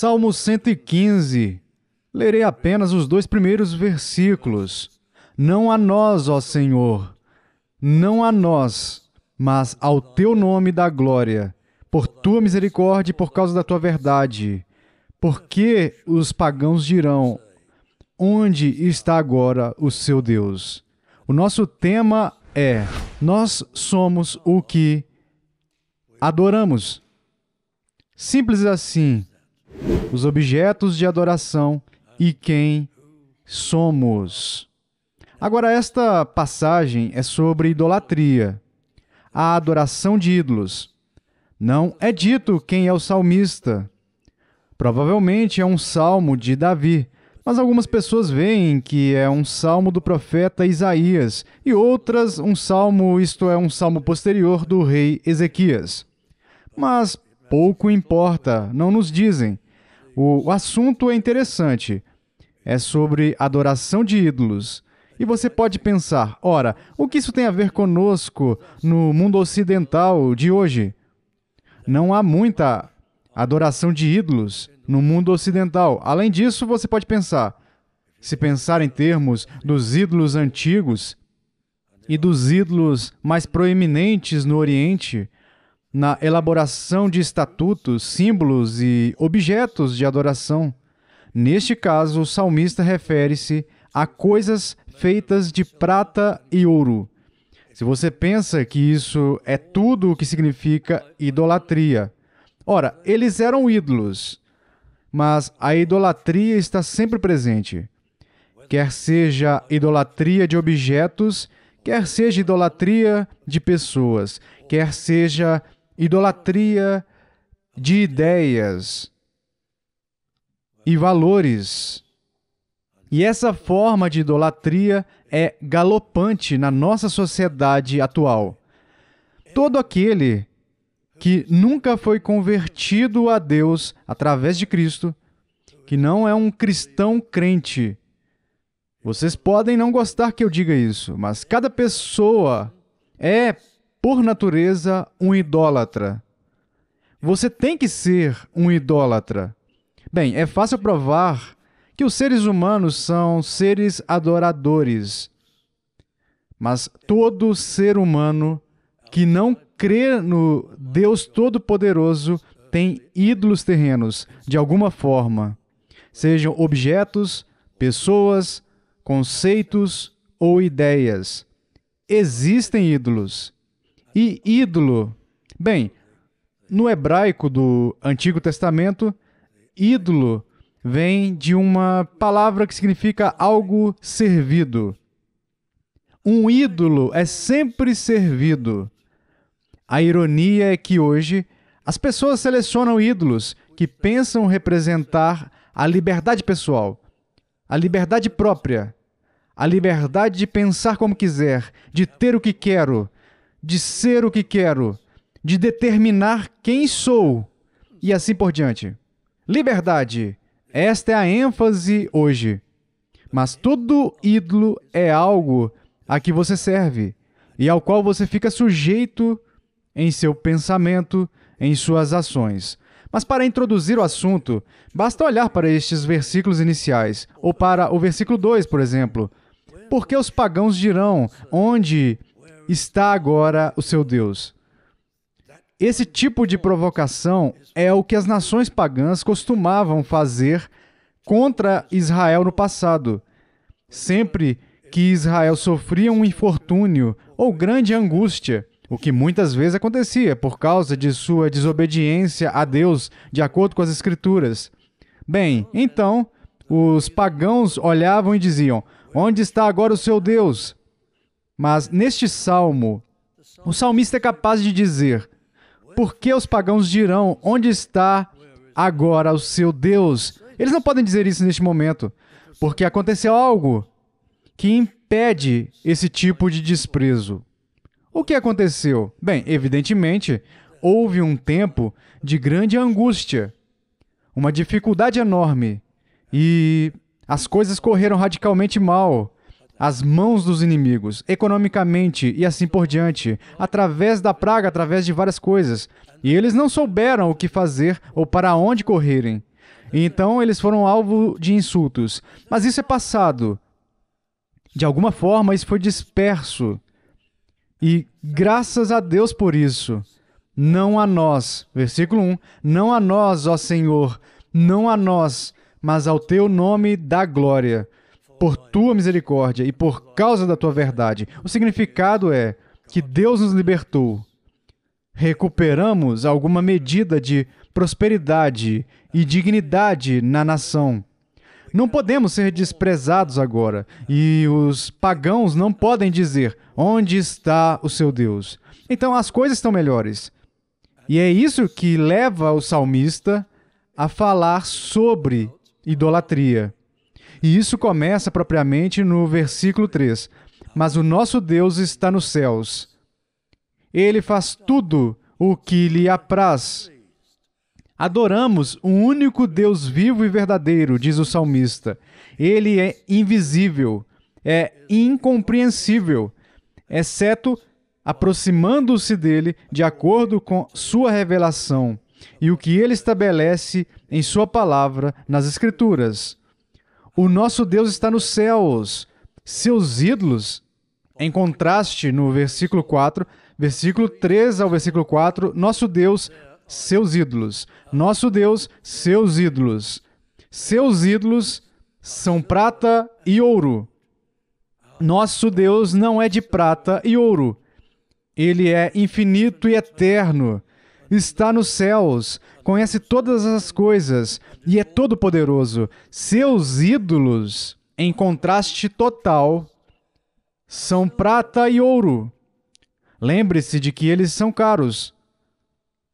Salmo 115. Lerei apenas os dois primeiros versículos. Não a nós, ó Senhor, não a nós, mas ao teu nome da glória, por tua misericórdia e por causa da tua verdade. Porque os pagãos dirão: Onde está agora o seu Deus? O nosso tema é: Nós somos o que adoramos. Simples assim os objetos de adoração e quem somos. Agora, esta passagem é sobre idolatria, a adoração de ídolos. Não é dito quem é o salmista. Provavelmente é um salmo de Davi, mas algumas pessoas veem que é um salmo do profeta Isaías e outras um salmo, isto é, um salmo posterior do rei Ezequias. Mas pouco importa, não nos dizem. O, o assunto é interessante. É sobre adoração de ídolos. E você pode pensar, ora, o que isso tem a ver conosco no mundo ocidental de hoje? Não há muita adoração de ídolos no mundo ocidental. Além disso, você pode pensar, se pensar em termos dos ídolos antigos e dos ídolos mais proeminentes no Oriente, na elaboração de estatutos, símbolos e objetos de adoração. Neste caso, o salmista refere-se a coisas feitas de prata e ouro. Se você pensa que isso é tudo o que significa idolatria. Ora, eles eram ídolos, mas a idolatria está sempre presente. Quer seja idolatria de objetos, quer seja idolatria de pessoas, quer seja idolatria de ideias e valores. E essa forma de idolatria é galopante na nossa sociedade atual. Todo aquele que nunca foi convertido a Deus através de Cristo, que não é um cristão crente. Vocês podem não gostar que eu diga isso, mas cada pessoa é por natureza, um idólatra. Você tem que ser um idólatra. Bem, é fácil provar que os seres humanos são seres adoradores. Mas todo ser humano que não crê no Deus Todo-Poderoso tem ídolos terrenos, de alguma forma, sejam objetos, pessoas, conceitos ou ideias. Existem ídolos. E ídolo, bem, no hebraico do Antigo Testamento, ídolo vem de uma palavra que significa algo servido. Um ídolo é sempre servido. A ironia é que hoje as pessoas selecionam ídolos que pensam representar a liberdade pessoal, a liberdade própria, a liberdade de pensar como quiser, de ter o que quero, de ser o que quero, de determinar quem sou e assim por diante. Liberdade, esta é a ênfase hoje. Mas todo ídolo é algo a que você serve e ao qual você fica sujeito em seu pensamento, em suas ações. Mas para introduzir o assunto, basta olhar para estes versículos iniciais, ou para o versículo 2, por exemplo. Porque os pagãos dirão: onde está agora o seu Deus. Esse tipo de provocação é o que as nações pagãs costumavam fazer contra Israel no passado. Sempre que Israel sofria um infortúnio ou grande angústia, o que muitas vezes acontecia por causa de sua desobediência a Deus, de acordo com as Escrituras. Bem, então, os pagãos olhavam e diziam: Onde está agora o seu Deus? Mas neste salmo, o salmista é capaz de dizer: Por que os pagãos dirão onde está agora o seu Deus? Eles não podem dizer isso neste momento, porque aconteceu algo que impede esse tipo de desprezo. O que aconteceu? Bem, evidentemente, houve um tempo de grande angústia, uma dificuldade enorme, e as coisas correram radicalmente mal as mãos dos inimigos, economicamente e assim por diante, através da praga, através de várias coisas. E eles não souberam o que fazer ou para onde correrem. então eles foram alvo de insultos. Mas isso é passado. De alguma forma, isso foi disperso. E graças a Deus por isso. Não a nós. Versículo 1. Não a nós, ó Senhor, não a nós, mas ao teu nome da glória por tua misericórdia e por causa da tua verdade. O significado é que Deus nos libertou. Recuperamos alguma medida de prosperidade e dignidade na nação. Não podemos ser desprezados agora, e os pagãos não podem dizer: onde está o seu Deus? Então as coisas estão melhores. E é isso que leva o salmista a falar sobre idolatria. E isso começa propriamente no versículo 3. Mas o nosso Deus está nos céus. Ele faz tudo o que lhe apraz. Adoramos o único Deus vivo e verdadeiro, diz o salmista. Ele é invisível, é incompreensível, exceto aproximando-se dele de acordo com sua revelação e o que ele estabelece em sua palavra nas Escrituras. O nosso Deus está nos céus. Seus ídolos, em contraste no versículo 4, versículo 3 ao versículo 4, nosso Deus, seus ídolos. Nosso Deus, seus ídolos. Seus ídolos são prata e ouro. Nosso Deus não é de prata e ouro. Ele é infinito e eterno está nos céus, conhece todas as coisas e é todo-poderoso. Seus ídolos, em contraste total, são prata e ouro. Lembre-se de que eles são caros.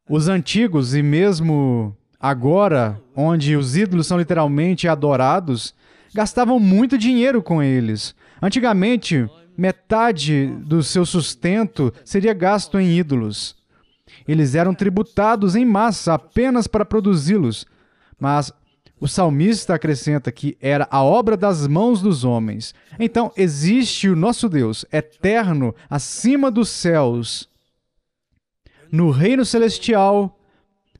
Os antigos e mesmo agora, onde os ídolos são literalmente adorados, gastavam muito dinheiro com eles. Antigamente, metade do seu sustento seria gasto em ídolos. Eles eram tributados em massa apenas para produzi-los. Mas o salmista acrescenta que era a obra das mãos dos homens. Então, existe o nosso Deus, eterno, acima dos céus. No reino celestial,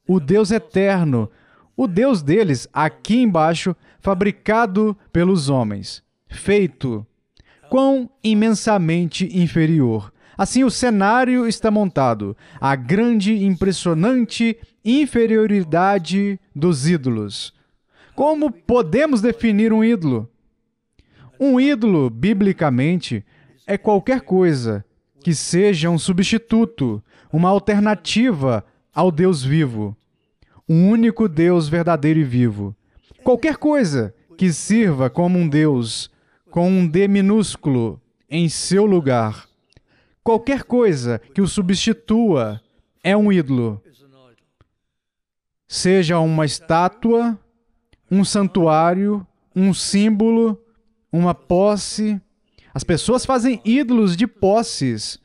o Deus eterno, o Deus deles, aqui embaixo, fabricado pelos homens, feito quão imensamente inferior. Assim, o cenário está montado. A grande, impressionante inferioridade dos ídolos. Como podemos definir um ídolo? Um ídolo, biblicamente, é qualquer coisa que seja um substituto, uma alternativa ao Deus vivo, um único Deus verdadeiro e vivo. Qualquer coisa que sirva como um Deus, com um D minúsculo, em seu lugar. Qualquer coisa que o substitua é um ídolo. Seja uma estátua, um santuário, um símbolo, uma posse. As pessoas fazem ídolos de posses.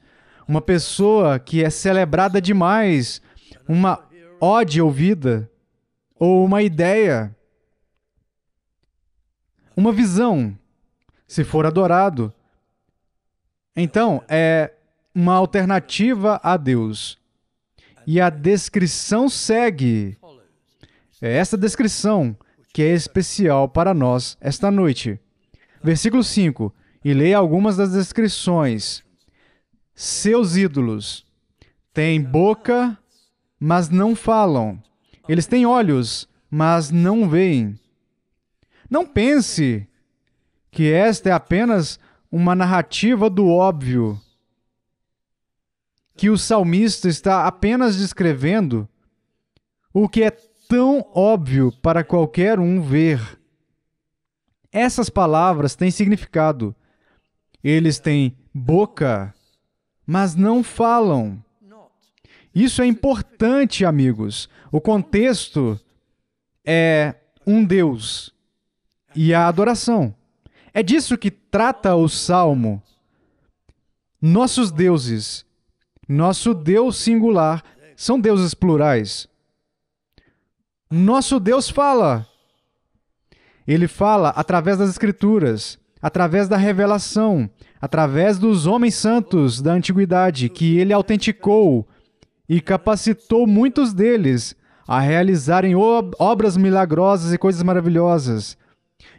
Uma pessoa que é celebrada demais, uma ode ouvida, ou uma ideia, uma visão, se for adorado. Então, é uma alternativa a Deus. E a descrição segue. É essa descrição que é especial para nós esta noite. Versículo 5. E leia algumas das descrições. Seus ídolos têm boca, mas não falam. Eles têm olhos, mas não veem. Não pense que esta é apenas uma narrativa do óbvio que o salmista está apenas descrevendo o que é tão óbvio para qualquer um ver. Essas palavras têm significado. Eles têm boca, mas não falam. Isso é importante, amigos. O contexto é um Deus e a adoração. É disso que trata o salmo. Nossos deuses nosso Deus singular são deuses plurais. Nosso Deus fala. Ele fala através das Escrituras, através da revelação, através dos homens santos da antiguidade, que ele autenticou e capacitou muitos deles a realizarem obras milagrosas e coisas maravilhosas.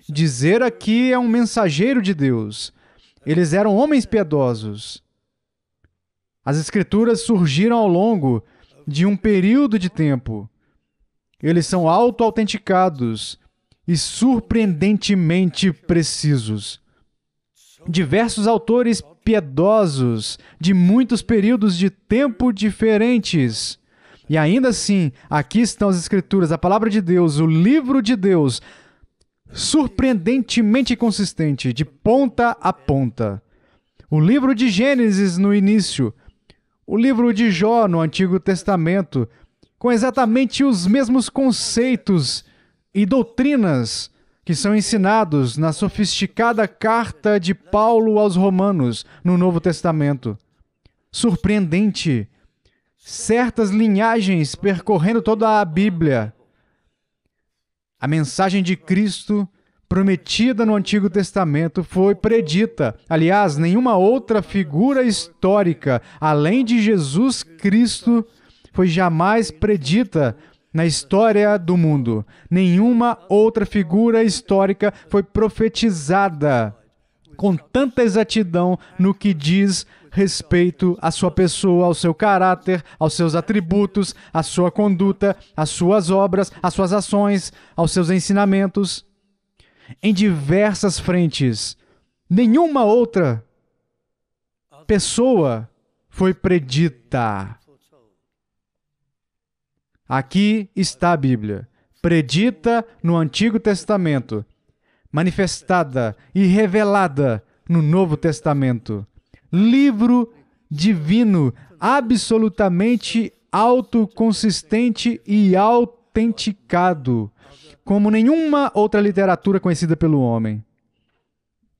Dizer aqui é um mensageiro de Deus. Eles eram homens piedosos. As escrituras surgiram ao longo de um período de tempo. Eles são auto-autenticados e surpreendentemente precisos. Diversos autores piedosos de muitos períodos de tempo diferentes. E ainda assim, aqui estão as Escrituras, a palavra de Deus, o livro de Deus, surpreendentemente consistente, de ponta a ponta. O livro de Gênesis no início, o livro de Jó no Antigo Testamento, com exatamente os mesmos conceitos e doutrinas que são ensinados na sofisticada carta de Paulo aos Romanos no Novo Testamento. Surpreendente! Certas linhagens percorrendo toda a Bíblia. A mensagem de Cristo prometida no Antigo Testamento foi predita. Aliás, nenhuma outra figura histórica além de Jesus Cristo foi jamais predita na história do mundo. Nenhuma outra figura histórica foi profetizada com tanta exatidão no que diz respeito à sua pessoa, ao seu caráter, aos seus atributos, à sua conduta, às suas obras, às suas ações, aos seus ensinamentos em diversas frentes. Nenhuma outra pessoa foi predita. Aqui está a Bíblia, predita no Antigo Testamento, manifestada e revelada no Novo Testamento. Livro divino, absolutamente autoconsistente e autenticado como nenhuma outra literatura conhecida pelo homem.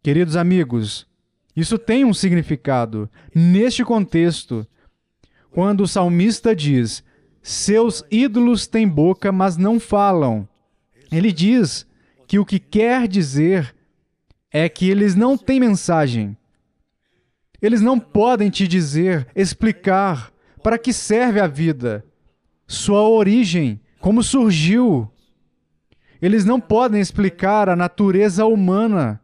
Queridos amigos, isso tem um significado. Neste contexto, quando o salmista diz: Seus ídolos têm boca, mas não falam, ele diz que o que quer dizer é que eles não têm mensagem. Eles não podem te dizer, explicar para que serve a vida, sua origem, como surgiu, eles não podem explicar a natureza humana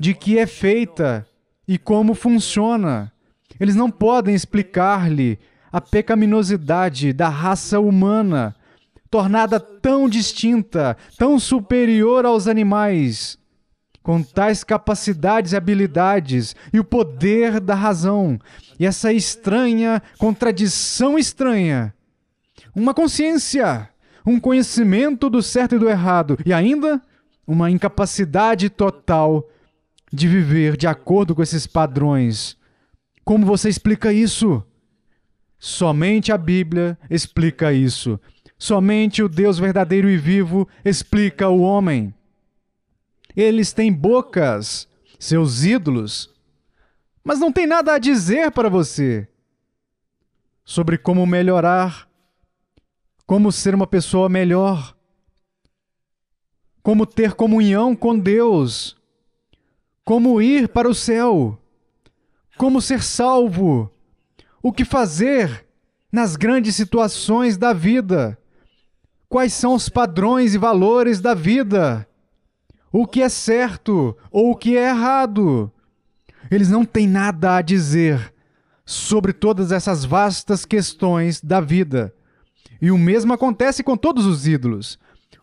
de que é feita e como funciona. Eles não podem explicar-lhe a pecaminosidade da raça humana, tornada tão distinta, tão superior aos animais, com tais capacidades e habilidades e o poder da razão, e essa estranha contradição estranha. Uma consciência um conhecimento do certo e do errado e ainda uma incapacidade total de viver de acordo com esses padrões. Como você explica isso? Somente a Bíblia explica isso. Somente o Deus verdadeiro e vivo explica o homem. Eles têm bocas, seus ídolos, mas não tem nada a dizer para você sobre como melhorar como ser uma pessoa melhor, como ter comunhão com Deus, como ir para o céu, como ser salvo, o que fazer nas grandes situações da vida, quais são os padrões e valores da vida, o que é certo ou o que é errado. Eles não têm nada a dizer sobre todas essas vastas questões da vida. E o mesmo acontece com todos os ídolos.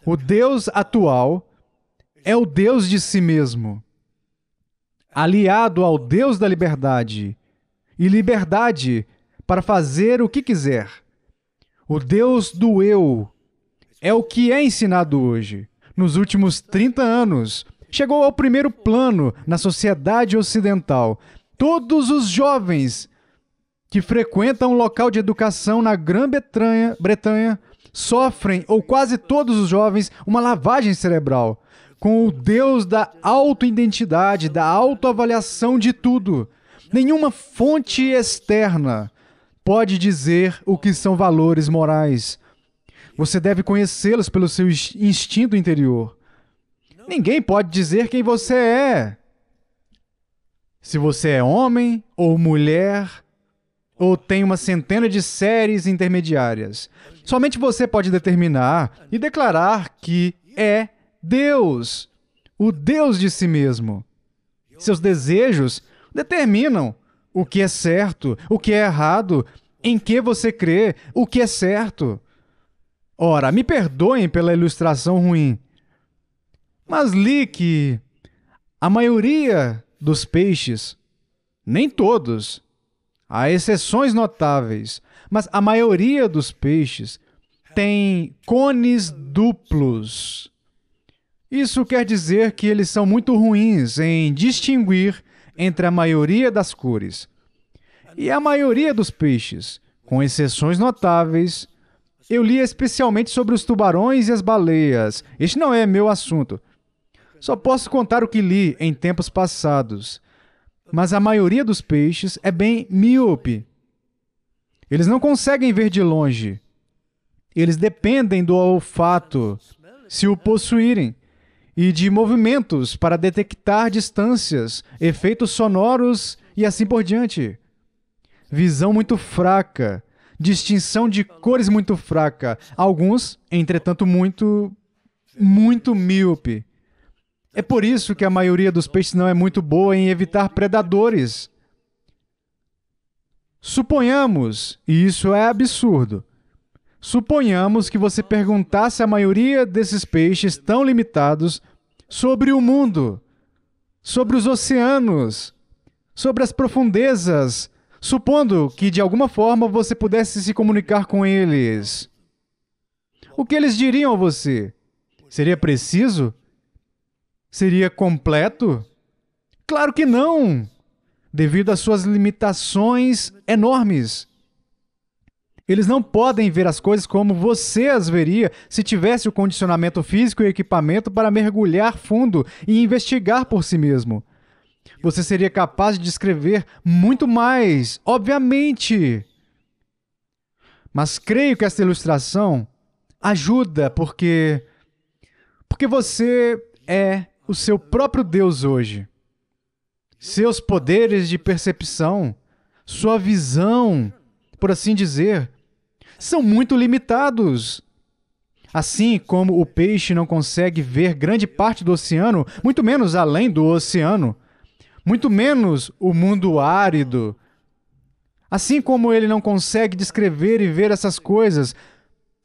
O Deus atual é o Deus de si mesmo, aliado ao Deus da liberdade, e liberdade para fazer o que quiser. O Deus do eu é o que é ensinado hoje. Nos últimos 30 anos, chegou ao primeiro plano na sociedade ocidental. Todos os jovens que frequentam um local de educação na Grã-Bretanha Bretanha, sofrem, ou quase todos os jovens, uma lavagem cerebral com o Deus da autoidentidade, da autoavaliação de tudo. Nenhuma fonte externa pode dizer o que são valores morais. Você deve conhecê-los pelo seu instinto interior. Ninguém pode dizer quem você é. Se você é homem ou mulher, ou tem uma centena de séries intermediárias. Somente você pode determinar e declarar que é Deus, o Deus de si mesmo. Seus desejos determinam o que é certo, o que é errado, em que você crê, o que é certo. Ora, me perdoem pela ilustração ruim, mas li que a maioria dos peixes, nem todos, Há exceções notáveis, mas a maioria dos peixes tem cones duplos. Isso quer dizer que eles são muito ruins em distinguir entre a maioria das cores. E a maioria dos peixes, com exceções notáveis, eu li especialmente sobre os tubarões e as baleias. Este não é meu assunto. Só posso contar o que li em tempos passados mas a maioria dos peixes é bem míope. Eles não conseguem ver de longe. Eles dependem do olfato, se o possuírem, e de movimentos para detectar distâncias, efeitos sonoros e assim por diante. Visão muito fraca, distinção de cores muito fraca. Alguns, entretanto, muito, muito míope. É por isso que a maioria dos peixes não é muito boa em evitar predadores. Suponhamos, e isso é absurdo, suponhamos que você perguntasse à maioria desses peixes tão limitados sobre o mundo, sobre os oceanos, sobre as profundezas, supondo que de alguma forma você pudesse se comunicar com eles. O que eles diriam a você? Seria preciso seria completo? Claro que não, devido às suas limitações enormes. Eles não podem ver as coisas como você as veria se tivesse o condicionamento físico e equipamento para mergulhar fundo e investigar por si mesmo. Você seria capaz de descrever muito mais, obviamente. Mas creio que esta ilustração ajuda porque porque você é o seu próprio Deus hoje. Seus poderes de percepção, sua visão, por assim dizer, são muito limitados. Assim como o peixe não consegue ver grande parte do oceano, muito menos além do oceano, muito menos o mundo árido. Assim como ele não consegue descrever e ver essas coisas,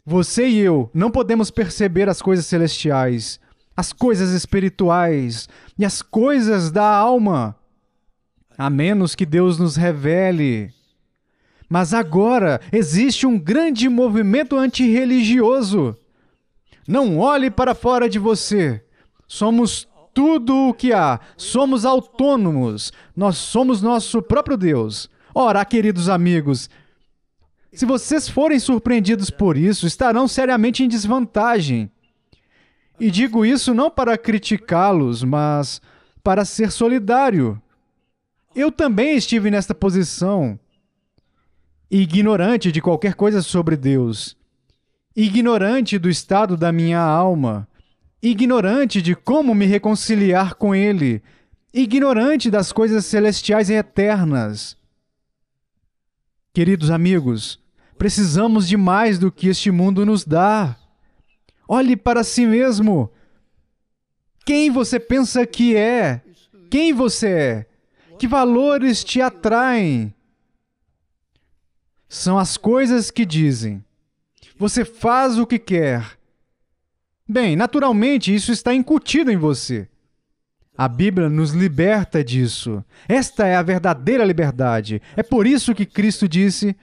você e eu não podemos perceber as coisas celestiais as coisas espirituais e as coisas da alma, a menos que Deus nos revele. Mas agora existe um grande movimento antirreligioso. Não olhe para fora de você. Somos tudo o que há. Somos autônomos. Nós somos nosso próprio Deus. Ora, queridos amigos, se vocês forem surpreendidos por isso, estarão seriamente em desvantagem. E digo isso não para criticá-los, mas para ser solidário. Eu também estive nesta posição, ignorante de qualquer coisa sobre Deus, ignorante do estado da minha alma, ignorante de como me reconciliar com Ele, ignorante das coisas celestiais e eternas. Queridos amigos, precisamos de mais do que este mundo nos dá. Olhe para si mesmo. Quem você pensa que é? Quem você é? Que valores te atraem? São as coisas que dizem. Você faz o que quer. Bem, naturalmente, isso está incutido em você. A Bíblia nos liberta disso. Esta é a verdadeira liberdade. É por isso que Cristo disse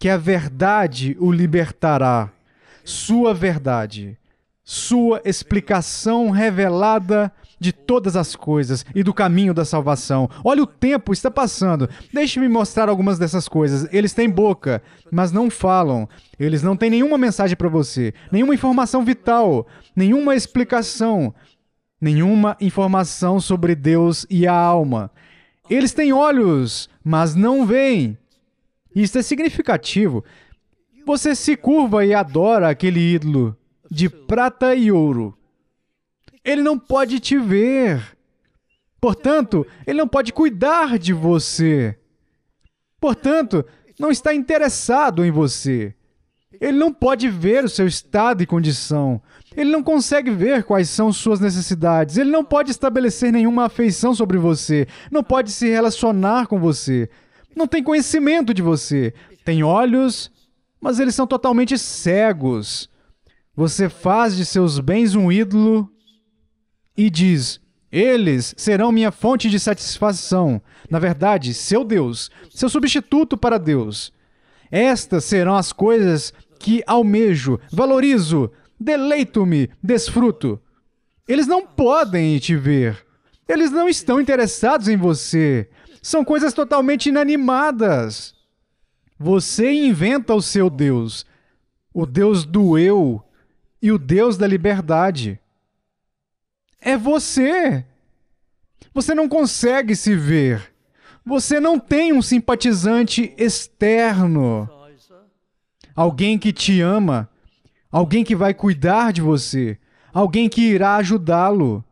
que a verdade o libertará sua verdade, sua explicação revelada de todas as coisas e do caminho da salvação. Olha, o tempo está passando. Deixe-me mostrar algumas dessas coisas. Eles têm boca, mas não falam. Eles não têm nenhuma mensagem para você, nenhuma informação vital, nenhuma explicação, nenhuma informação sobre Deus e a alma. Eles têm olhos, mas não veem. Isso é significativo, você se curva e adora aquele ídolo de prata e ouro. Ele não pode te ver. Portanto, ele não pode cuidar de você. Portanto, não está interessado em você. Ele não pode ver o seu estado e condição. Ele não consegue ver quais são suas necessidades. Ele não pode estabelecer nenhuma afeição sobre você. Não pode se relacionar com você. Não tem conhecimento de você. Tem olhos, mas eles são totalmente cegos. Você faz de seus bens um ídolo e diz: Eles serão minha fonte de satisfação. Na verdade, seu Deus, seu substituto para Deus. Estas serão as coisas que almejo, valorizo, deleito-me, desfruto. Eles não podem te ver. Eles não estão interessados em você. São coisas totalmente inanimadas. Você inventa o seu Deus, o Deus do eu e o Deus da liberdade. É você. Você não consegue se ver. Você não tem um simpatizante externo. Alguém que te ama. Alguém que vai cuidar de você. Alguém que irá ajudá-lo.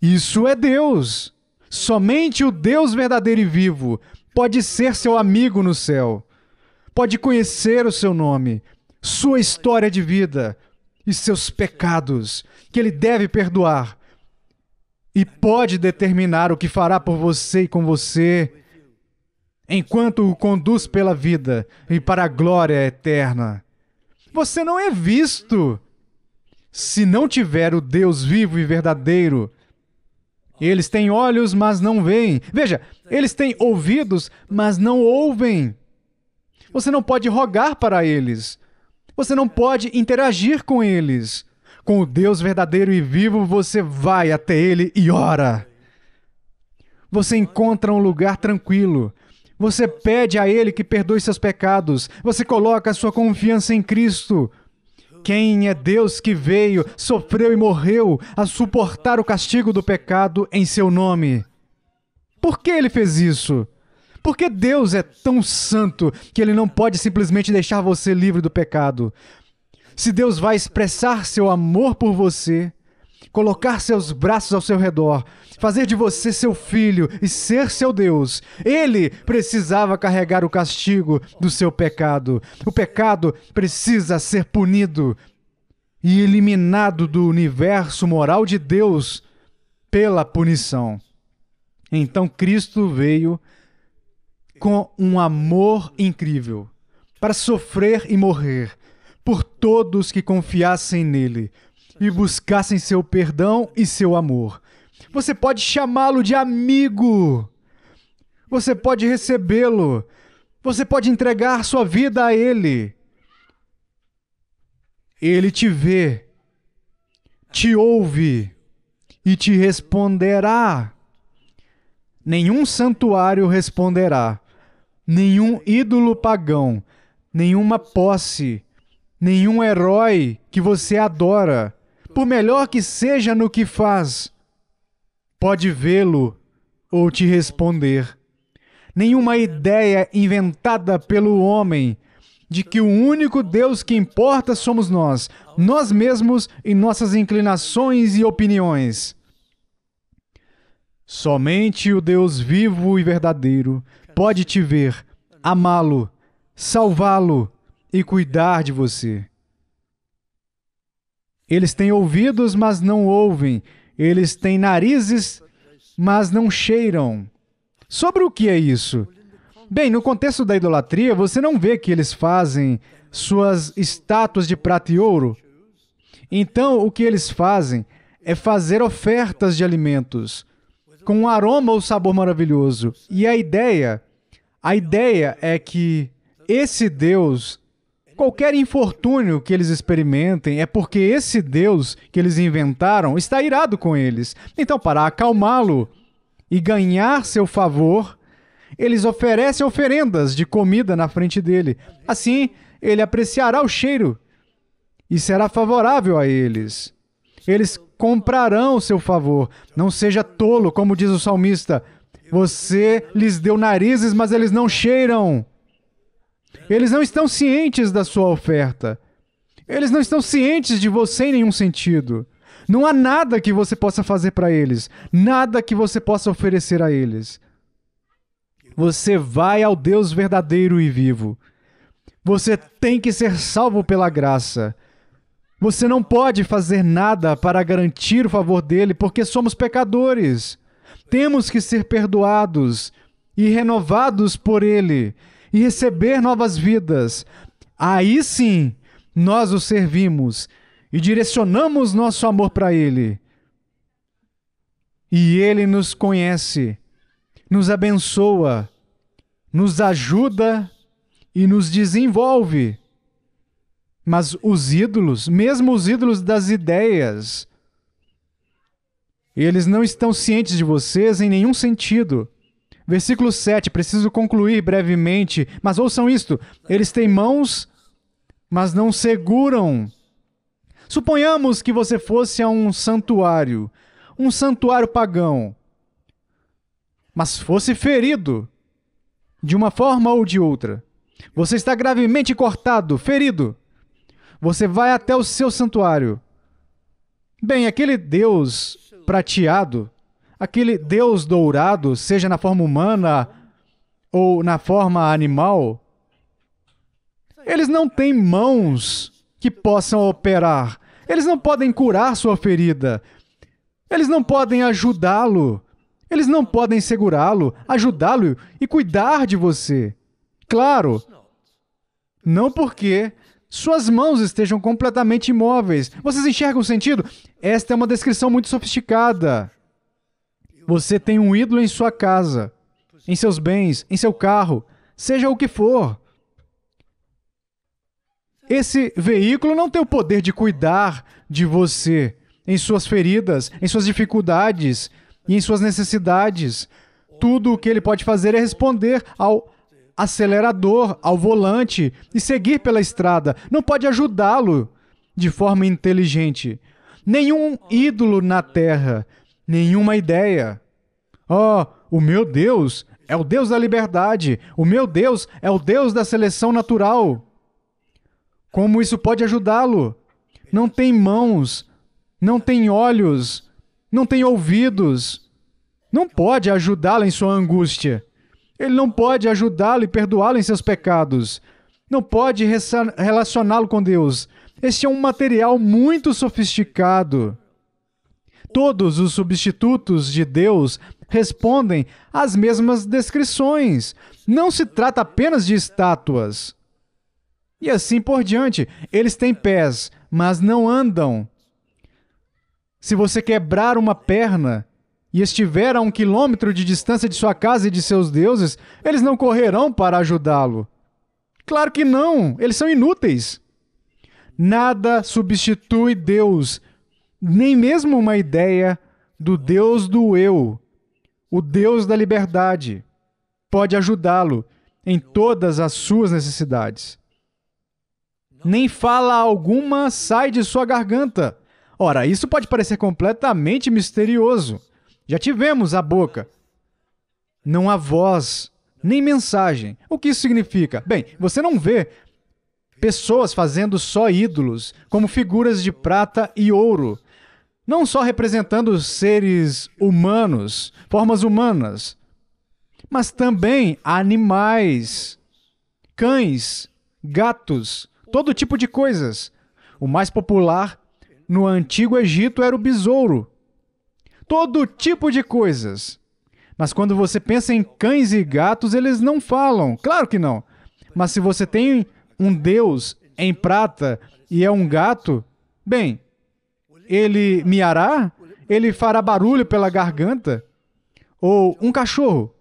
Isso é Deus. Somente o Deus verdadeiro e vivo pode ser seu amigo no céu pode conhecer o seu nome, sua história de vida e seus pecados, que ele deve perdoar. E pode determinar o que fará por você e com você, enquanto o conduz pela vida e para a glória eterna. Você não é visto se não tiver o Deus vivo e verdadeiro. Eles têm olhos, mas não veem. Veja, eles têm ouvidos, mas não ouvem. Você não pode rogar para eles. Você não pode interagir com eles. Com o Deus verdadeiro e vivo, você vai até ele e ora. Você encontra um lugar tranquilo. Você pede a ele que perdoe seus pecados. Você coloca a sua confiança em Cristo. Quem é Deus que veio, sofreu e morreu a suportar o castigo do pecado em seu nome? Por que ele fez isso? Porque Deus é tão santo que ele não pode simplesmente deixar você livre do pecado. Se Deus vai expressar seu amor por você, colocar seus braços ao seu redor, fazer de você seu filho e ser seu Deus. Ele precisava carregar o castigo do seu pecado. O pecado precisa ser punido e eliminado do universo moral de Deus pela punição. Então Cristo veio com um amor incrível, para sofrer e morrer por todos que confiassem nele e buscassem seu perdão e seu amor. Você pode chamá-lo de amigo. Você pode recebê-lo. Você pode entregar sua vida a ele. Ele te vê, te ouve e te responderá. Nenhum santuário responderá nenhum ídolo pagão, nenhuma posse, nenhum herói que você adora, por melhor que seja no que faz, pode vê-lo ou te responder. Nenhuma ideia inventada pelo homem de que o único Deus que importa somos nós, nós mesmos e nossas inclinações e opiniões. Somente o Deus vivo e verdadeiro, pode te ver, amá-lo, salvá-lo e cuidar de você. Eles têm ouvidos, mas não ouvem. Eles têm narizes, mas não cheiram. Sobre o que é isso? Bem, no contexto da idolatria, você não vê que eles fazem suas estátuas de prata e ouro. Então, o que eles fazem é fazer ofertas de alimentos com um aroma ou sabor maravilhoso. E a ideia a ideia é que esse Deus, qualquer infortúnio que eles experimentem, é porque esse Deus que eles inventaram está irado com eles. Então, para acalmá-lo e ganhar seu favor, eles oferecem oferendas de comida na frente dele. Assim, ele apreciará o cheiro e será favorável a eles. Eles comprarão seu favor. Não seja tolo, como diz o salmista. Você lhes deu narizes, mas eles não cheiram. Eles não estão cientes da sua oferta. Eles não estão cientes de você em nenhum sentido. Não há nada que você possa fazer para eles, nada que você possa oferecer a eles. Você vai ao Deus verdadeiro e vivo. Você tem que ser salvo pela graça. Você não pode fazer nada para garantir o favor dele, porque somos pecadores. Temos que ser perdoados e renovados por Ele e receber novas vidas. Aí sim nós o servimos e direcionamos nosso amor para Ele. E Ele nos conhece, nos abençoa, nos ajuda e nos desenvolve. Mas os ídolos, mesmo os ídolos das ideias, e eles não estão cientes de vocês em nenhum sentido. Versículo 7, preciso concluir brevemente, mas ouçam isto: eles têm mãos, mas não seguram. Suponhamos que você fosse a um santuário, um santuário pagão, mas fosse ferido, de uma forma ou de outra. Você está gravemente cortado, ferido. Você vai até o seu santuário. Bem, aquele Deus prateado, aquele Deus dourado, seja na forma humana ou na forma animal, eles não têm mãos que possam operar. Eles não podem curar sua ferida. Eles não podem ajudá-lo. Eles não podem segurá-lo, ajudá-lo e cuidar de você. Claro, não porque suas mãos estejam completamente imóveis. Vocês enxergam o sentido? Esta é uma descrição muito sofisticada. Você tem um ídolo em sua casa, em seus bens, em seu carro, seja o que for. Esse veículo não tem o poder de cuidar de você em suas feridas, em suas dificuldades e em suas necessidades. Tudo o que ele pode fazer é responder ao acelerador ao volante e seguir pela estrada, não pode ajudá-lo de forma inteligente. Nenhum ídolo na terra, nenhuma ideia. Oh, o meu Deus é o Deus da liberdade, o meu Deus é o Deus da seleção natural. Como isso pode ajudá-lo? Não tem mãos, não tem olhos, não tem ouvidos. Não pode ajudá-lo em sua angústia. Ele não pode ajudá-lo e perdoá-lo em seus pecados. Não pode relacioná-lo com Deus. Este é um material muito sofisticado. Todos os substitutos de Deus respondem às mesmas descrições. Não se trata apenas de estátuas. E assim por diante. Eles têm pés, mas não andam. Se você quebrar uma perna, e estiver a um quilômetro de distância de sua casa e de seus deuses, eles não correrão para ajudá-lo. Claro que não, eles são inúteis. Nada substitui Deus, nem mesmo uma ideia do Deus do eu, o Deus da liberdade, pode ajudá-lo em todas as suas necessidades. Nem fala alguma sai de sua garganta. Ora, isso pode parecer completamente misterioso. Já tivemos a boca, não há voz, nem mensagem. O que isso significa? Bem, você não vê pessoas fazendo só ídolos, como figuras de prata e ouro, não só representando seres humanos, formas humanas, mas também animais, cães, gatos, todo tipo de coisas. O mais popular no antigo Egito era o besouro, todo tipo de coisas. Mas quando você pensa em cães e gatos, eles não falam. Claro que não. Mas se você tem um deus em prata e é um gato, bem, ele miará? Ele fará barulho pela garganta? Ou um cachorro?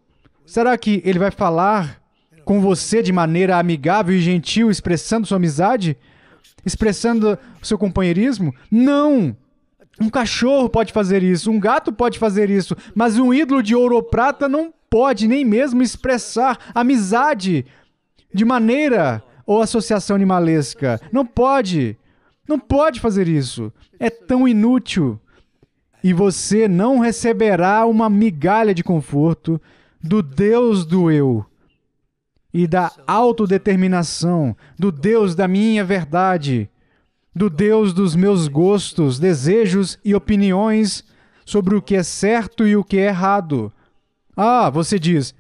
Será que ele vai falar com você de maneira amigável e gentil, expressando sua amizade? Expressando seu companheirismo? Não! Um cachorro pode fazer isso, um gato pode fazer isso, mas um ídolo de ouro ou prata não pode nem mesmo expressar amizade de maneira ou associação animalesca. Não pode. Não pode fazer isso. É tão inútil. E você não receberá uma migalha de conforto do Deus do eu e da autodeterminação, do Deus da minha verdade do Deus dos meus gostos, desejos e opiniões sobre o que é certo e o que é errado. Ah, você diz,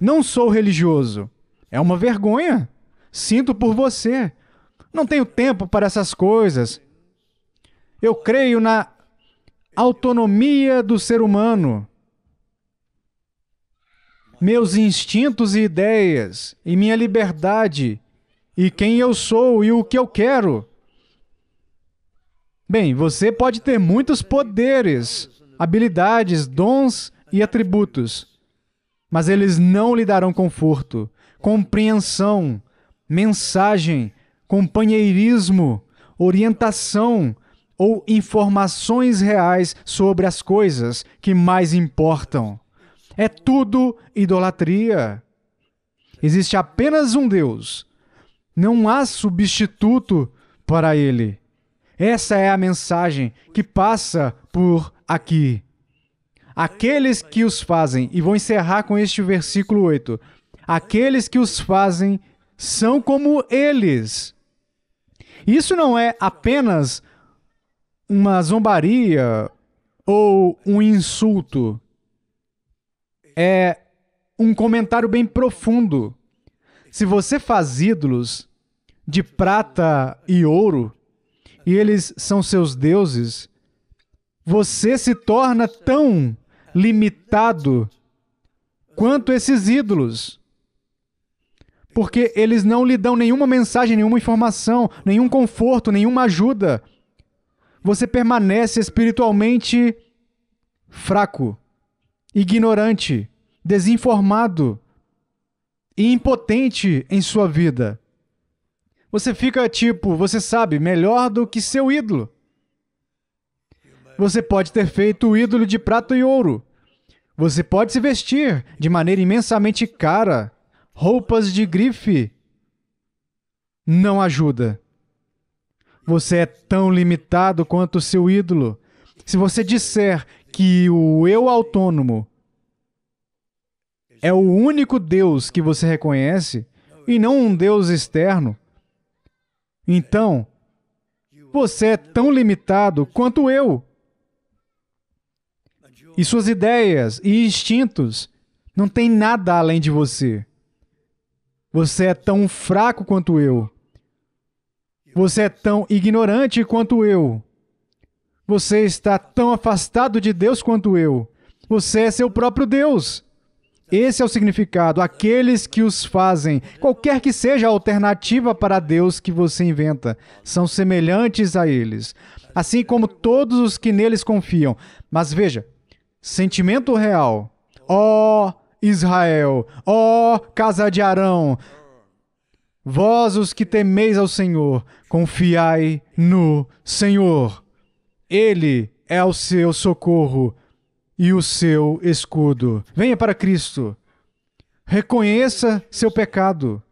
não sou religioso. É uma vergonha. Sinto por você. Não tenho tempo para essas coisas. Eu creio na autonomia do ser humano. Meus instintos e ideias, e minha liberdade, e quem eu sou e o que eu quero. Bem, você pode ter muitos poderes, habilidades, dons e atributos, mas eles não lhe darão conforto, compreensão, mensagem, companheirismo, orientação ou informações reais sobre as coisas que mais importam. É tudo idolatria. Existe apenas um Deus. Não há substituto para ele. Essa é a mensagem que passa por aqui. Aqueles que os fazem, e vou encerrar com este versículo 8. Aqueles que os fazem são como eles. Isso não é apenas uma zombaria ou um insulto. É um comentário bem profundo. Se você faz ídolos de prata e ouro, e eles são seus deuses, você se torna tão limitado quanto esses ídolos. Porque eles não lhe dão nenhuma mensagem, nenhuma informação, nenhum conforto, nenhuma ajuda. Você permanece espiritualmente fraco, ignorante, desinformado e impotente em sua vida. Você fica tipo, você sabe, melhor do que seu ídolo. Você pode ter feito o ídolo de prata e ouro. Você pode se vestir de maneira imensamente cara. Roupas de grife não ajuda. Você é tão limitado quanto o seu ídolo. Se você disser que o eu autônomo é o único Deus que você reconhece e não um Deus externo, então, você é tão limitado quanto eu. E suas ideias e instintos não têm nada além de você. Você é tão fraco quanto eu. Você é tão ignorante quanto eu. Você está tão afastado de Deus quanto eu. Você é seu próprio Deus. Esse é o significado, aqueles que os fazem. Qualquer que seja a alternativa para Deus que você inventa, são semelhantes a eles, assim como todos os que neles confiam. Mas veja, sentimento real. Ó oh, Israel, ó oh, casa de Arão, vós os que temeis ao Senhor, confiai no Senhor. Ele é o seu socorro e o seu escudo. Venha para Cristo. Reconheça seu pecado.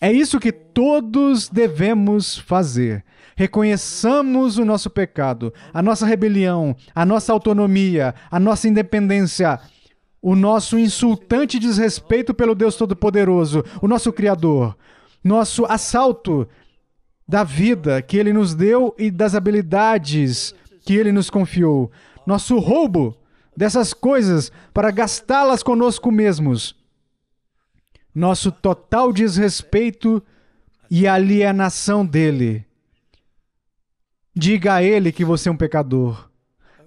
É isso que todos devemos fazer. Reconheçamos o nosso pecado, a nossa rebelião, a nossa autonomia, a nossa independência, o nosso insultante desrespeito pelo Deus Todo-Poderoso, o nosso Criador, nosso assalto da vida que ele nos deu e das habilidades que ele nos confiou, nosso roubo dessas coisas para gastá-las conosco mesmos. Nosso total desrespeito e alienação dele. Diga a ele que você é um pecador.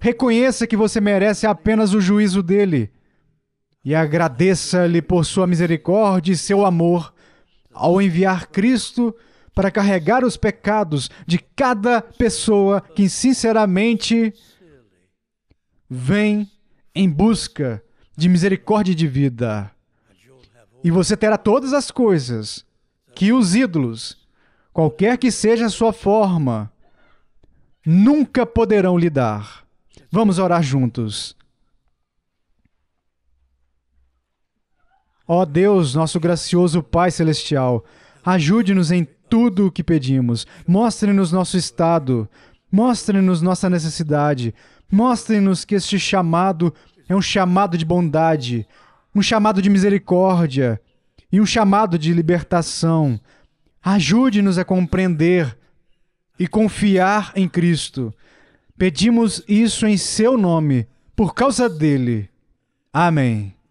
Reconheça que você merece apenas o juízo dele. E agradeça-lhe por sua misericórdia e seu amor ao enviar Cristo para carregar os pecados de cada pessoa que sinceramente vem em busca de misericórdia de vida. E você terá todas as coisas que os ídolos, qualquer que seja a sua forma, nunca poderão lhe dar. Vamos orar juntos. Ó Deus, nosso gracioso Pai Celestial, ajude-nos em tudo o que pedimos. Mostre-nos nosso estado. Mostre-nos nossa necessidade. Mostrem-nos que este chamado é um chamado de bondade, um chamado de misericórdia e um chamado de libertação. Ajude-nos a compreender e confiar em Cristo. Pedimos isso em seu nome, por causa dele. Amém.